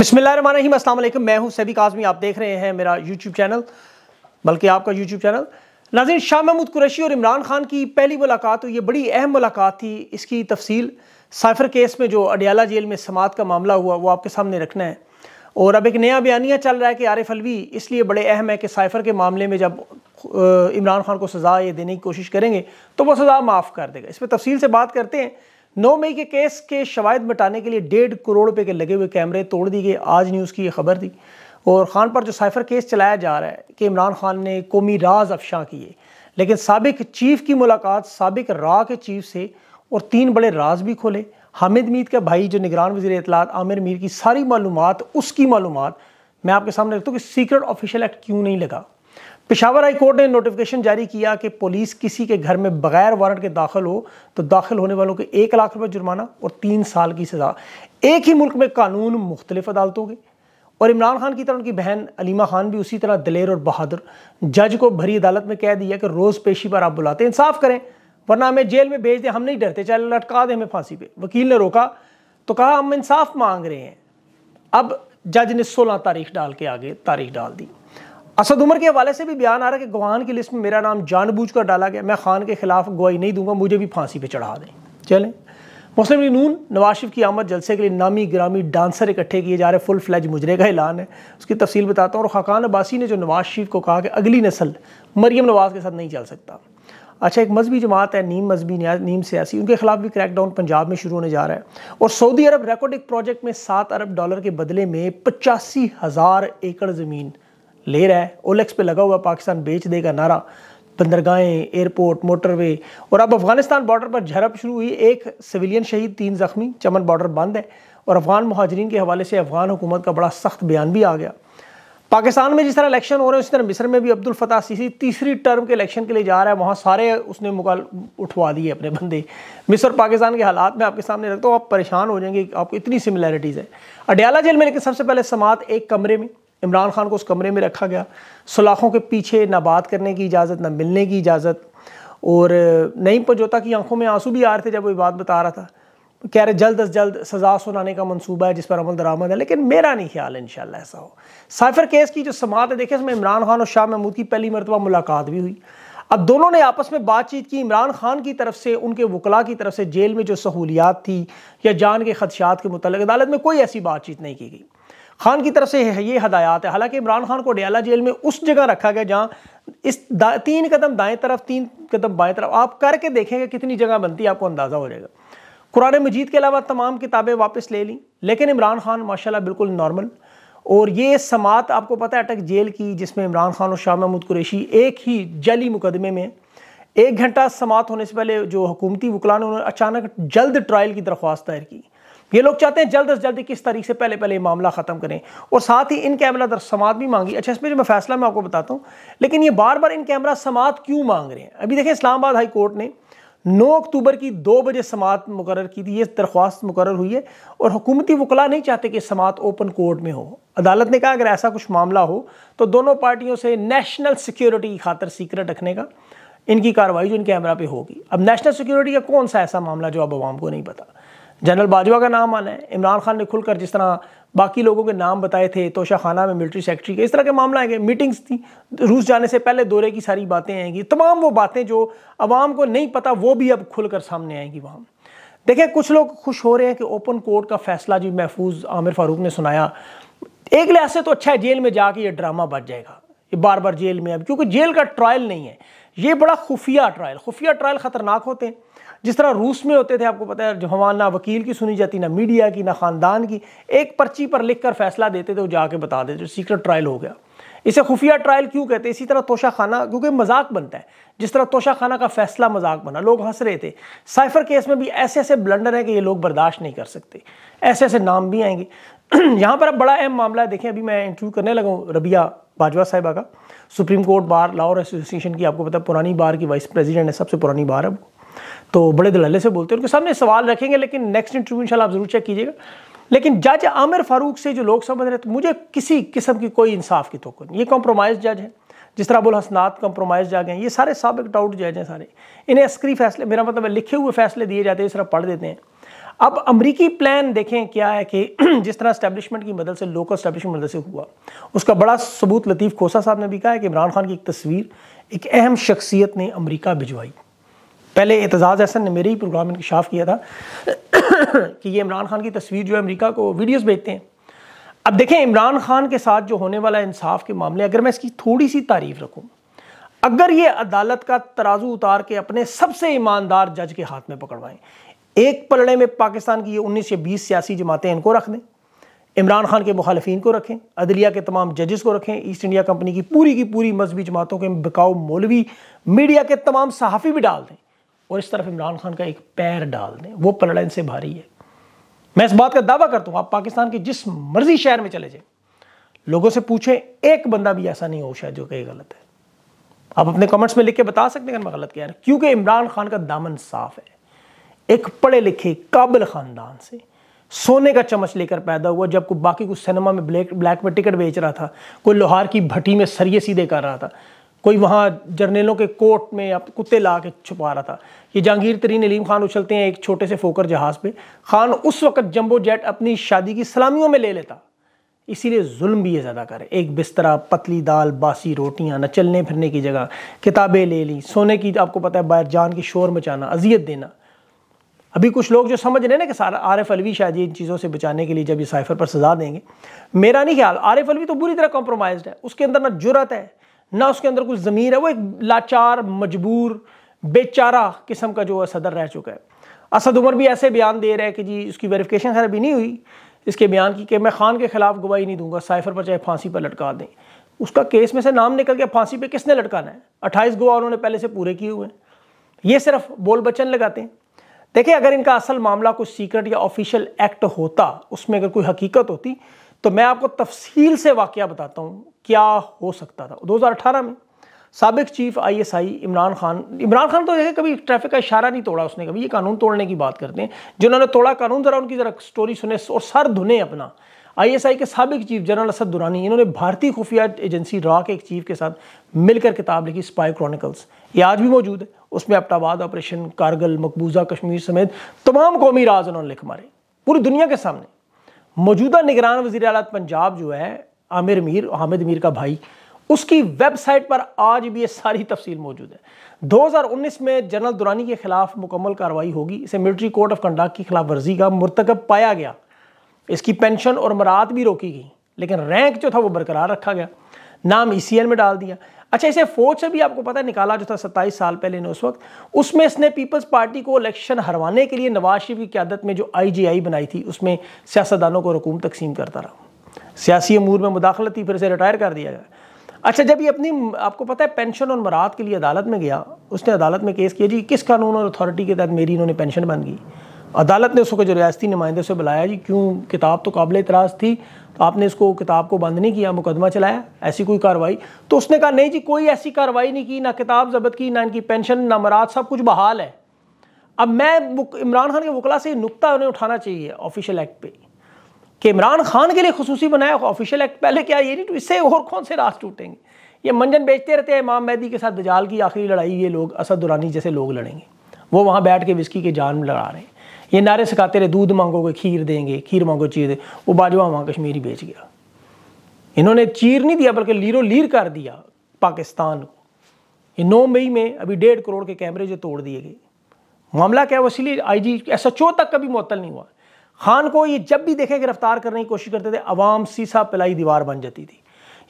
बसमिलीम अल्लाम मैं हूं सभी काजमी आप देख रहे हैं मेरा यूट्यूब चैनल बल्कि आपका यूट्यूब चैनल नाजिन शाह महमूद कुरैशी और इमरान खान की पहली मुलाकात तो ये बड़ी अहम मुलाकात थी इसकी तफसील साइफर केस में जो अडियाला जेल में समात का मामला हुआ वो आपके सामने रखना है और अब एक नया बयानिया चल रहा है कि आरिफ अलवी इसलिए बड़े अहम है कि साइफर के मामले में जब इमरान खान को सज़ा ये देने की कोशिश करेंगे तो वो सज़ा माफ़ कर देगा इस पर तफसील से बात करते हैं नौ मई के केस के शवायद मिटाने के लिए डेढ़ करोड़ रुपए के लगे हुए कैमरे तोड़ दिए गए आज न्यूज़ की ये खबर थी और ख़ान पर जो साइफर केस चलाया जा रहा है कि इमरान खान ने कौमी राज अफशा किए लेकिन सबक चीफ की मुलाकात सबक रा के चीफ से और तीन बड़े राज भी खोले हामिद मीर का भाई जो निगरान वजी इतलात आमिर मीर की सारी मालूम उसकी मालूम मैं आपके सामने रखता हूँ कि सीक्रेट ऑफिशियल एक्ट क्यों नहीं लगा पिशावर हाई कोर्ट ने नोटिफिकेशन जारी किया कि पुलिस किसी के घर में बगैर वारंट के दाखिल हो तो दाखिल होने वालों के एक लाख रुपए जुर्माना और तीन साल की सज़ा एक ही मुल्क में कानून मुख्तलिफ अदालतों के और इमरान खान की तरह उनकी बहन अलीमा खान भी उसी तरह दलेर और बहादुर जज को भरी अदालत में कह दिया कि रोज़ पेशी पर आप बुलाते इंसाफ करें वरना हमें जेल में भेज दें हम नहीं डरते चाहे लटका दें हमें फांसी पर वकील ने रोका तो कहा हम इंसाफ मांग रहे हैं अब जज ने सोलह तारीख डाल के आगे तारीख डाल दी असद उमर के हवाले से भी बयान आ रहा है कि गवान की लिस्ट में मेरा नाम जानबूझकर डाला गया मैं खान के खिलाफ गवाही नहीं दूंगा मुझे भी फांसी पे चढ़ा दें चलें मुस्लिम लीग नून नवाज शरीफ की आमद जलसे के लिए नामी ग्रामी डांसर इकट्ठे किए जा रहे फुल फ्लैज मुजरे का ऐलान है उसकी तफसील बताता हूँ और खाकान अब्बासी ने जो नवाज शरीफ को कहा कि अगली नस्ल मरियम नवाज के साथ नहीं चल सकता अच्छा एक मजहबी जमात है नीम मजहबी नीम सियासी उनके खिलाफ भी क्रैकडाउन पंजाब में शुरू होने जा रहा है और सऊदी अरब रिकॉर्डिक प्रोजेक्ट में सात अरब डॉलर के बदले में पचासी हज़ार एकड़ ज़मीन ले रहा है ओलेक्स पे लगा हुआ पाकिस्तान बेच देगा नारा बंदरगाहें एयरपोर्ट मोटरवे और अब अफगानिस्तान बॉर्डर पर झड़प शुरू हुई एक सिविलियन शहीद तीन जख्मी चमन बॉर्डर बंद है और अफगान महाजरीन के हवाले से अफगान हुकूमत का बड़ा सख्त बयान भी आ गया पाकिस्तान में जिस तरह इलेक्शन हो रहे हैं उसी तरह मिस्र में भी अब्दुल फताह सीसी तीसरी टर्म के इलेक्शन के लिए जा रहा है वहाँ सारे उसने मुकाल उठवा दिए अपने बंदे मिस्र और पाकिस्तान के हालात में आपके सामने रखता हूँ आप परेशान हो जाएंगे आपको इतनी सिमिलैरिटीज़ है अडयाला जेल में लेकिन सबसे पहले समात एक कमरे में इमरान खान को उस कमरे में रखा गया सलाखों के पीछे ना बात करने की इजाज़त ना मिलने की इजाज़त और नईम पजोता की आंखों में आंसू भी आ रहे थे जब वो बात बता रहा था कह रहे जल्द अज जल्द सज़ा सुनाने का मंसूबा है जिस पर अमल दरामद है लेकिन मेरा नहीं ख्याल है इन ऐसा हो साइफर केस की जो समात है देखिए इसमें इमरान खान और शाह महमूद की पहली मरतबा मुलाकात भी हुई अब दोनों ने आपस में बातचीत की इमरान खान की तरफ से उनके वकला की तरफ से जेल में जो सहूलियात थी या जान के खदशात के मतलब अदालत में कोई ऐसी बातचीत नहीं की गई खान की तरफ से ये हदायत है हालांकि इमरान खान को डियाला जेल में उस जगह रखा गया जहाँ इस तीन कदम दाएं तरफ तीन कदम बाएं तरफ आप करके देखेंगे कितनी जगह बनती है आपको अंदाज़ा हो जाएगा कुरान मजीद के अलावा तमाम किताबें वापस ले लीं लेकिन इमरान खान माशाल्लाह बिल्कुल नॉर्मल और ये समात आपको पता है अटक जेल की जिसमें इमरान खान और शाह महमूद कुरेशी एक ही जली मुकदमे में एक घंटा समात होने से पहले जो हुकूमती वकला ने उन्होंने अचानक जल्द ट्रायल की दरख्वास्त दायर की ये लोग चाहते हैं जल्द अज जल्द किस तरीके से पहले पहले ये मामला ख़त्म करें और साथ ही इन कैमरा दर समात भी मांगी अच्छा इसमें जो मैं फैसला मैं आपको बताता हूँ लेकिन ये बार बार इन कैमरा समात क्यों मांग रहे हैं अभी देखें इस्लामाबाद हाई कोर्ट ने 9 अक्टूबर की दो बजे समात मुकर की थी ये दरख्वास्त मुकर हुई है और हुकूमती वकला नहीं चाहते कि समात ओपन कोर्ट में हो अदालत ने कहा अगर ऐसा कुछ मामला हो तो दोनों पार्टियों से नेशनल सिक्योरिटी की खातर सीक्रेट रखने का इनकी कार्रवाई जो इन कैमरा पे होगी अब नेशनल सिक्योरिटी का कौन सा ऐसा मामला जो अब आवाम को नहीं पता जनरल बाजवा का नाम आना है इमरान खान ने खुलकर जिस तरह बाकी लोगों के नाम बताए थे तोशा खाना में मिलिट्री सेक्रेटरी के इस तरह के मामला आएंगे मीटिंग्स थी रूस जाने से पहले दौरे की सारी बातें आएंगी तमाम वो बातें जो आवाम को नहीं पता वो भी अब खुलकर सामने आएंगी वहाँ देखिए कुछ लोग खुश हो रहे हैं कि ओपन कोर्ट का फैसला जी महफूज आमिर फारूक ने सुनाया एक लिहाज से तो अच्छा है जेल में जाके ये ड्रामा बच जाएगा ये बार बार जेल में अब क्योंकि जेल का ट्रायल नहीं है ये बड़ा खुफिया ट्रायल खुफिया ट्रायल ख़तरनाक होते हैं जिस तरह रूस में होते थे आपको पता है जवान ना वकील की सुनी जाती ना मीडिया की ना ख़ानदान की एक पर्ची पर लिख कर फैसला देते थे वो जाके बता देते सीक्रेट ट्रायल हो गया इसे खुफिया ट्रायल क्यों कहते हैं इसी तरह तोशा खाना क्योंकि मजाक बनता है जिस तरह तोशा खाना का फैसला मजाक बना लोग हंस रहे थे साइफर केस में भी ऐसे ऐसे ब्लंडर हैं कि ये लोग बर्दाश्त नहीं कर सकते ऐसे ऐसे नाम भी आएंगे यहाँ पर अब बड़ा अहम मामला है देखें अभी मैं इंटरव्यू करने लगा हूँ रबिया बाजवा साहिबा का Supreme Court Bar Lahore association की आपको पता पुरानी बार की वाइस प्रेसिडेंट है सबसे पुरानी बार है तो बड़े दलाले से बोलते हैं उनके सामने सवाल रखेंगे लेकिन नेक्स्ट इंटरव्यू इन आप ज़रूर चेक कीजिएगा लेकिन जज आमिर फारूक से जो लोग समझ रहे तो मुझे किसी किस्म की कोई इंसाफ की तो नहीं ये कॉम्प्रोमाइज़ जज है जिस तरह अबुल हसनात कम्प्रोमाइज जा गए ये सारे सबक डाउट जज हैं सारे इन्हें अस्करी फैसले मेरा मतलब है लिखे हुए फैसले दिए जाते हैं इस तरह पढ़ देते हैं अब अमरीकी प्लान देखें क्या है कि जिस तरह स्टैब्लिशमेंट की मदद से लोकल स्टैब्लिशमेंट मदद से हुआ उसका बड़ा सबूत लतीफ़ खोसा साहब ने भी कहा है कि इमरान खान की एक तस्वीर एक अहम शख्सियत ने अमरीका भिजवाई पहले एतजाज़ अहसन ने मेरे ही प्रोग्राम में इंकशाफ किया था कि ये इमरान खान की तस्वीर जो है अमरीका को वीडियोज़ भेजते हैं अब देखें इमरान खान के साथ जो होने वाला इंसाफ के मामले अगर मैं इसकी थोड़ी सी तारीफ रखूँ अगर ये अदालत का तराजू उतार के अपने सबसे ईमानदार जज के हाथ में पकड़वाएं एक पलड़े में पाकिस्तान की ये उन्नीस या बीस सियासी जमातें इनको रख दें इमरान खान के मुखालफी को रखें अदलिया के तमाम जजेस को रखें ईस्ट इंडिया कंपनी की पूरी की पूरी मजहबी जमातों के बिकाऊ मौलवी मीडिया के तमाम सहाफ़ी भी डाल दें और इस तरफ इमरान खान का एक पैर डाल दें वो पलड़न से भारी है मैं इस बात का दावा करता हूँ आप पाकिस्तान के जिस मर्जी शहर में चले जाए लोगों से पूछे एक बंदा भी ऐसा नहीं हो शायद जो कहीं गलत है आप अपने कमेंट्स में लिख के बता सकते हैं मैं गलत कह रहा है क्योंकि इमरान खान का दामन साफ है एक पढ़े लिखे काबिल ख़ानदान से सोने का चम्मच लेकर पैदा हुआ जब कोई बाकी कुछ सिनेमा में ब्लैक ब्लैक में टिकट बेच रहा था कोई लोहार की भट्टी में सरिये सीधे कर रहा था कोई वहाँ जर्नेलों के कोट में या कुत्ते ला के छुपा रहा था ये जहांगीर तरीन अलीम खान उछलते हैं एक छोटे से फोकर जहाज़ पे खान उस वक्त जंबो जेट अपनी शादी की सलामियों में ले लेता इसीलिए जुल्म भी ये ज़्यादा करे एक बिस्तरा पतली दाल बासी रोटियाँ न चलने फिरने की जगह किताबें ले ली सोने की आपको पता है बाहर जान की शोर मचाना अजियत देना अभी कुछ लोग जो समझ रहे हैं ना कि सारा आरफ अलवी शायद इन चीज़ों से बचाने के लिए जब ये साइफर पर सजा देंगे मेरा नहीं ख्याल आरफ अलवी तो बुरी तरह कॉम्प्रोमाइज़ है उसके अंदर ना जुरत है ना उसके अंदर कुछ ज़मीर है वो एक लाचार मजबूर बेचारा किस्म का जो है सदर रह चुका है असद उमर भी ऐसे बयान दे रहे हैं कि जी उसकी वेरिफिकेशन खैर अभी नहीं हुई इसके बयान की कि मैं खान के खिलाफ गवाही नहीं दूंगा साइफर पर चाहे फांसी पर लटका दें उसका केस में से नाम निकल गया फांसी पर किसने लटकाना है अट्ठाईस गवाह उन्होंने पहले से पूरे किए हुए हैं ये सिर्फ बोल बचन लगाते हैं देखिए अगर इनका असल मामला कुछ सीक्रेट या ऑफिशियल एक्ट होता उसमें अगर कोई हकीकत होती तो मैं आपको तफसील से वाक़ बताता हूँ क्या हो सकता था 2018 में सबक चीफ आईएसआई इमरान खान इमरान खान तो देखे कभी ट्रैफिक का इशारा नहीं तोड़ा उसने कभी ये कानून तोड़ने की बात करते हैं जिन्होंने तोड़ा कानून ज़रा उनकी ज़रा स्टोरी सुने और सर धुने अपना आईएसआई के सबक चीफ जनरल असद दुरानी इन्होंने भारतीय खुफिया एजेंसी रॉ के एक चीफ के साथ मिलकर किताब लिखी स्पाई क्रॉनिकल्स ये आज भी मौजूद है उसमें अपटाबाद ऑपरेशन कारगल मकबूजा कश्मीर समेत तमाम कौमी राज उन्होंने लिख मारे पूरी दुनिया के सामने मौजूदा निगरान वजीर अला पंजाब जो है आमिर मीर हामिद मीर का भाई उसकी वेबसाइट पर आज भी ये सारी तफसील मौजूद है 2019 में जनरल दुरानी के खिलाफ मुकम्मल कार्रवाई होगी इसे मिलिट्री कोर्ट ऑफ कंडक्ट की खिलाफ वर्जी का मरतकब पाया गया इसकी पेंशन और मरात भी रोकी गई लेकिन रैंक जो था वो बरकरार रखा गया नाम ई e में डाल दिया अच्छा इसे फोर्थ से भी आपको पता है निकाला जो था सत्ताईस साल पहले ने उस वक्त उसमें इसने पीपल्स पार्टी को इलेक्शन हरवाने के लिए नवाज शरीफ की क्यादत में जो आईजीआई बनाई थी उसमें सियासतदानों को रकूम तकसीम करता रहा सियासी अमूर में मुदाखलत थी फिर इसे रिटायर कर दिया गया अच्छा जब ये अपनी आपको पता है पेंशन और मराद के लिए अदालत में गया उसने अदालत में केस किया जी किस कानून और अथॉरिटी के तहत मेरी इन्होंने पेंशन बन गई अदालत ने उसको जो रियासती नुमाइंदे से बुलाया जी क्यों किताब तो काबिल एतराज़ थी तो आपने इसको किताब को बंद नहीं किया मुकदमा चलाया ऐसी कोई कार्रवाई तो उसने कहा नहीं जी कोई ऐसी कार्रवाई नहीं की ना किताब जब्त की ना इनकी पेंशन ना मराद सब कुछ बहाल है अब मैं इमरान खान के वकला से नुकता उन्हें उठाना चाहिए ऑफिशियल एक्ट पे कि इमरान खान के लिए खसूसी बनाया ऑफिशियल एक्ट पहले क्या ये नहीं तो इससे और कौन से रास्ते टूटेंगे ये मंजन बेचते रहते हैं इमाम मेहदी के साथ दजाल की आखिरी लड़ाई ये लोग असद दुरानी जैसे लोग लड़ेंगे वो वहाँ बैठ के विस्की के जान लड़ा रहे हैं ये नारे सिखाते रहे दूध मांगोगे खीर देंगे खीर मांगो चीर दे वो बाजवा वहाँ कश्मीरी बेच गया इन्होंने चीर नहीं दिया बल्कि लीरो लीर कर दिया पाकिस्तान को ये नौ मई में अभी डेढ़ करोड़ के कैमरे जो तोड़ दिए गए मामला क्या है वो इसलिए आई जी एस एच ओ तक कभी मुतल नहीं हुआ खान को ये जब भी देखे गिरफ्तार करने की कोशिश करते थे अवाम सीसा पिलाई दीवार बन जाती थी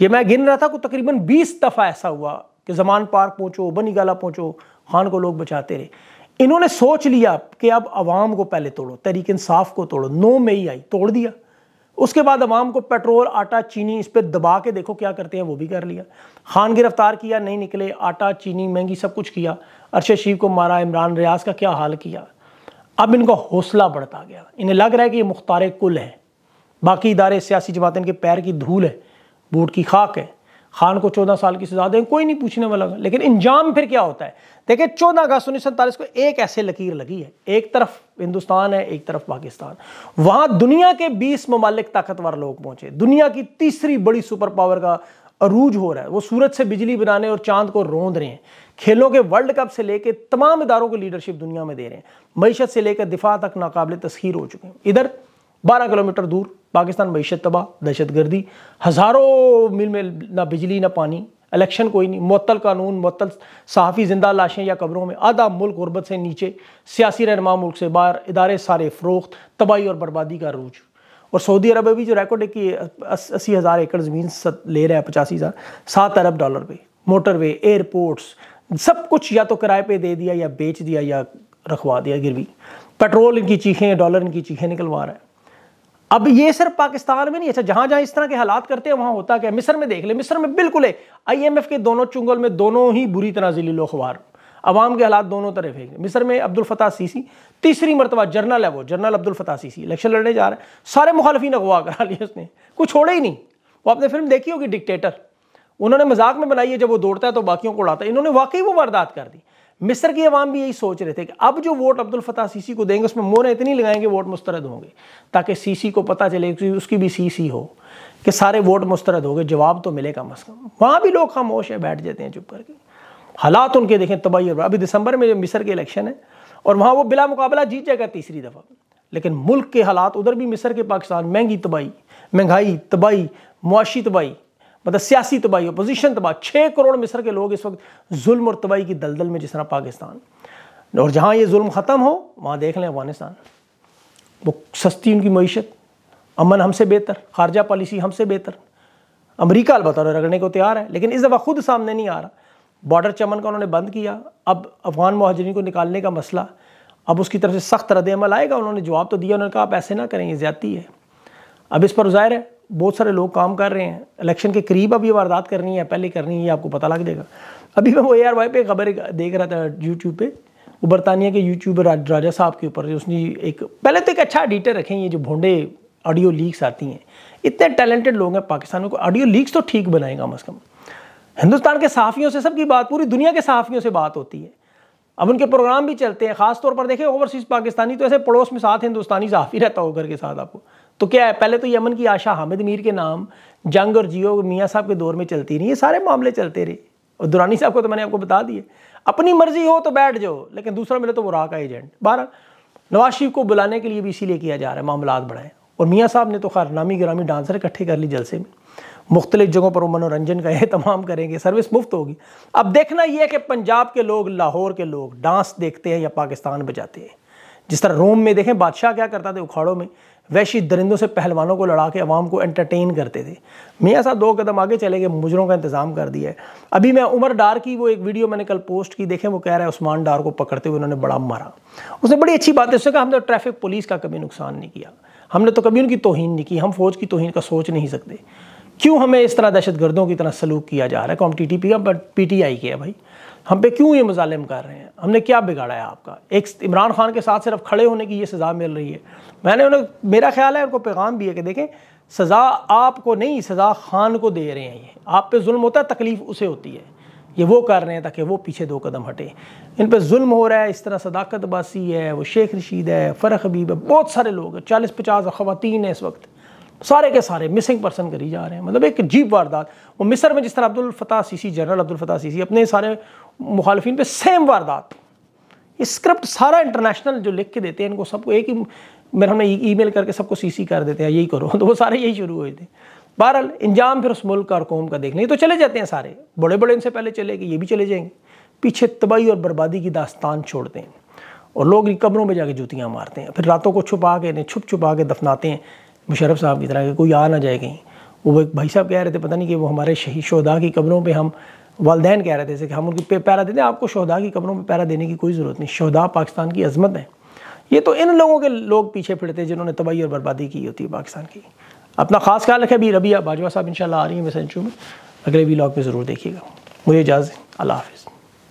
ये मैं गिन रहा था को तकरीबन बीस दफ़ा ऐसा हुआ कि जमान पार्क पहुँचो बनी गाला पहुँचो खान को लोग बचाते रहे इन्होंने सोच लिया कि अब आवाम को पहले तोड़ो तहरीक इंसाफ को तोड़ो नो मई आई तोड़ दिया उसके बाद आवाम को पेट्रोल आटा चीनी इस पर दबा के देखो क्या करते हैं वो भी कर लिया खान गिरफ्तार किया नहीं निकले आटा चीनी महंगी सब कुछ किया अरशद शीफ को मारा इमरान रियाज का क्या हाल किया अब इनका हौसला बढ़ता गया इन्हें लग रहा है कि ये मुख्तार कुल है बाकी इदारे सियासी जमात इनके पैर की धूल है बूट की खाक है खान को चौदह साल की सजा दें कोई नहीं पूछने वाला लेकिन इंजाम फिर क्या होता है देखिए चौदह अगस्त उन्नीस सैंतालीस को एक ऐसे लकीर लगी है एक तरफ हिंदुस्तान है एक तरफ पाकिस्तान वहां दुनिया के बीस ममालिक ताकतवर लोग पहुंचे दुनिया की तीसरी बड़ी सुपर पावर का अरूज हो रहा है वो सूरज से बिजली बनाने और चांद को रोंद रहे हैं खेलों के वर्ल्ड कप से लेकर तमाम इदारों को लीडरशिप दुनिया में दे रहे हैं मीशत से लेकर दिफा तक नाकबले तस्खीर हो चुके हैं इधर बारह किलोमीटर दूर पाकिस्तान मीशत तबाह दहशत गर्दी हज़ारों मिल में ना बिजली ना पानी इलेक्शन कोई नहीं मअतल कानून मअतल सहाफ़ी जिंदा लाशें या कब्रों में आधा मुल्क गुरबत से नीचे सियासी रहनमा मुल्क से बाहर इदारे सारे फरोख्त तबाही और बर्बादी का रूज और सऊदी अरब भी जो रिकॉर्ड है कि अस्सी हज़ार एकड़ ज़मीन ले रहे हैं पचासी हज़ार सात अरब डॉलर पे मोटरवे एयरपोर्ट्स सब कुछ या तो किराए पे दे दिया या बेच दिया या रखवा दिया गिरवी पेट्रोल इनकी चीखें डॉलर इनकी चीखें निकलवा रहा है अब ये सिर्फ पाकिस्तान में नहीं अच्छा जहां जहां इस तरह के हालात करते हैं वहां होता क्या मिस्र में देख ले मिस्र में बिल्कुल है आईएमएफ के दोनों चुंगल में दोनों ही बुरी तरह जिली लोखबार अवाम के हालात दोनों तरफ है मिस्र में अब्दुल फताह सीसी तीसरी मरतबा जर्नल है वो general Abdul Fattah Sisi election लड़ने जा रहे हैं सारे मुखालफी अगवा करा लिए उसने कुछ छोड़े ही नहीं वो आपने फिल्म देखी होगी डिक्टेटर उन्होंने मजाक में बनाई है जब वो दौड़ता है तो बाकियों को उड़ाता है इन्होंने वाकई वो वारदात कर दी मिस्र की आवाम भी यही सोच रहे थे कि अब जो वोट अब्दुल फताह सीसी को देंगे उसमें मोरें इतनी लगाएंगे वोट मुस्तरद होंगे ताकि सीसी को पता चले कि उसकी भी सीसी हो कि सारे वोट मुस्तरद हो गए जवाब तो मिले कम अज़ कम वहाँ भी लोग खामोश है बैठ जाते हैं चुप करके हालात उनके देखें तबाही और अभी दिसंबर में जो मिस्र के इलेक्शन है और वहाँ वो बिला मुकाबला जीत जाएगा तीसरी दफ़ा लेकिन मुल्क के हालात उधर भी मिस्र के पाकिस्तान महंगी तबाही महंगाई तबाही मुआशी तबाही मतलब सियासी तबाही अपोजिशन तबाह छः करोड़ मिस्र के लोग इस वक्त जुल्म और तबाही की दलदल में जिस तरह पाकिस्तान और जहाँ ये जुल्म ख़त्म हो वहाँ देख लें अफगानिस्तान वो सस्ती उनकी मीशत अमन हमसे बेहतर खारजा पॉलिसी हमसे बेहतर अमरीका अलबत् रगड़ने को तैयार है लेकिन इस दफ़ा खुद सामने नहीं आ रहा बॉर्डर चमन का उन्होंने बंद किया अब अफगान महाजरीन को निकालने का मसला अब उसकी तरफ से सख्त रद्द अमल आएगा उन्होंने जवाब तो दिया उन्होंने कहा आप ऐसे ना करें ये ज्यादा है अब इस पर ज़ाहिर है बहुत सारे लोग काम कर रहे हैं इलेक्शन के करीब अभी वारदात करनी है पहले करनी है आपको पता लग जाएगा अभी मैं वो ए आर वाई पर खबर देख रहा था यूट्यूब पर वो बरतानिया के यूट्यूबर राजा साहब के ऊपर उसने एक पहले तो एक अच्छा एडिटर रखे ये जो भोंडे ऑडियो लीक्स आती हैं इतने टैलेंटेड लोग हैं पाकिस्तान में को ऑडियो लीक्स तो ठीक बनाएगा कम अज़ कम हिंदुस्तान के सहाफ़ियों से सबकी बात पूरी दुनिया के सहाफ़ियों से बात होती है अब उनके प्रोग्राम भी चलते हैं खासतौर पर देखें ओवरसीज़ पाकिस्तानी तो ऐसे पड़ोस में साथ हिंदुस्तानी सहाफ़ी रहता हो घर के साथ आपको तो क्या है पहले तो यमन की आशा हामिद मीर के नाम जंग और जियो मियाँ साहब के दौर में चलती रही ये सारे मामले चलते रहे और दुरानी साहब को तो मैंने आपको बता दिए अपनी मर्जी हो तो बैठ जाओ लेकिन दूसरा मिले तो वो राह का एजेंट बारह नवाज शरीफ को बुलाने के लिए भी इसीलिए किया जा रहा है मामला बढ़ाएं और मियाँ साहब ने तो खैर नामी ग्रामी डांसर इकट्ठे कर ली जलसे में मुख्तलिफ जगहों पर वो मनोरंजन का तमाम करेंगे सर्विस मुफ्त होगी अब देखना यह है कि पंजाब के लोग लाहौर के लोग डांस देखते हैं या पाकिस्तान बजाते हैं जिस तरह रोम में देखें बादशाह क्या करता था उखाड़ों में वैशी दरिंदों से पहलवानों को लड़ा के अवाम को एंटरटेन करते थे मियाँ साहब दो कदम आगे चले गए मुजरों का इंतज़ाम कर दिया है अभी मैं उमर डार की वो एक वीडियो मैंने कल पोस्ट की देखें वो कह रहा है उस्मान डार को पकड़ते हुए उन्होंने बड़ा मारा उसने बड़ी अच्छी बात है उसने कहा हमने ट्रैफिक तो पुलिस का कभी नुकसान नहीं किया हमने तो कभी उनकी तोहन नहीं की हम फौज की तोहन का सोच नहीं सकते क्यों हमें इस तरह दहशत गर्दों की तरह सलूक किया जा रहा है कौन टी टी पी का बट पी टी आई के है भाई हम पे क्यों ये मुजालिम कर रहे हैं हमने क्या बिगाड़ा है आपका एक इमरान खान के साथ सिर्फ खड़े होने की ये सज़ा मिल रही है मैंने उन्हें मेरा ख्याल है उनको पैगाम भी है कि देखें सज़ा आपको नहीं सज़ा खान को दे रहे हैं ये आप पे जुल्म होता है तकलीफ़ उसे होती है ये वो कर रहे हैं ताकि वो पीछे दो कदम हटे इन पर जुल्म हो रहा है इस तरह सदाकत बासी है वो शेख रशीद है फ़रख हबीब है बहुत सारे लोग हैं चालीस पचास खुवान हैं इस वक्त सारे के सारे मिसिंग पर्सन करी जा रहे हैं मतलब एक जीप वारदात वो मिस्र में जिस तरह Abdul Fattah Sisi general Abdul Fattah Sisi अपने सारे मुखालफिन पे सेम वारदात ये स्क्रिप्ट सारा इंटरनेशनल जो लिख के देते हैं इनको सबको एक ही मेरे हमने ईमेल करके सबको सीसी कर देते हैं यही करो तो वो सारे यही शुरू हुए थे बहरहाल इंजाम फिर उस मुल्क और कौम का देख लें तो चले जाते हैं सारे बड़े बड़े इनसे पहले चले गए ये भी चले जाएंगे पीछे तबाही और बर्बादी की दास्तान छोड़ते हैं और लोग कब्रों में जाके जूतियाँ मारते हैं फिर रातों को छुपा के इन्हें छुप छुपा के दफनाते हैं मुशरफ साहब की तरह कोई आ ना जाए कहीं वो एक भाई साहब कह रहे थे पता नहीं कि वो हमारे शहीद शहदा की कब्रों पर हम वालदेन कह रहे थे कि हम उनकी पे पैरा देते हैं आपको शहदा की कब्रों पर पैरा देने की कोई ज़रूरत नहीं शहदा पाकिस्तान की अजमत है ये तो इन लोगों के लोग पीछे फिरते हैं जिन्होंने तबाही और बर्बादी की होती है पाकिस्तान की अपना खास ख्याल रखें अभी रबिया बाजवा साहब शाला आ रही हैं मैसेज में अगले भी ब्लॉग में ज़रूर देखिएगा मुझे इजाज़त अल्लाह हाफिज़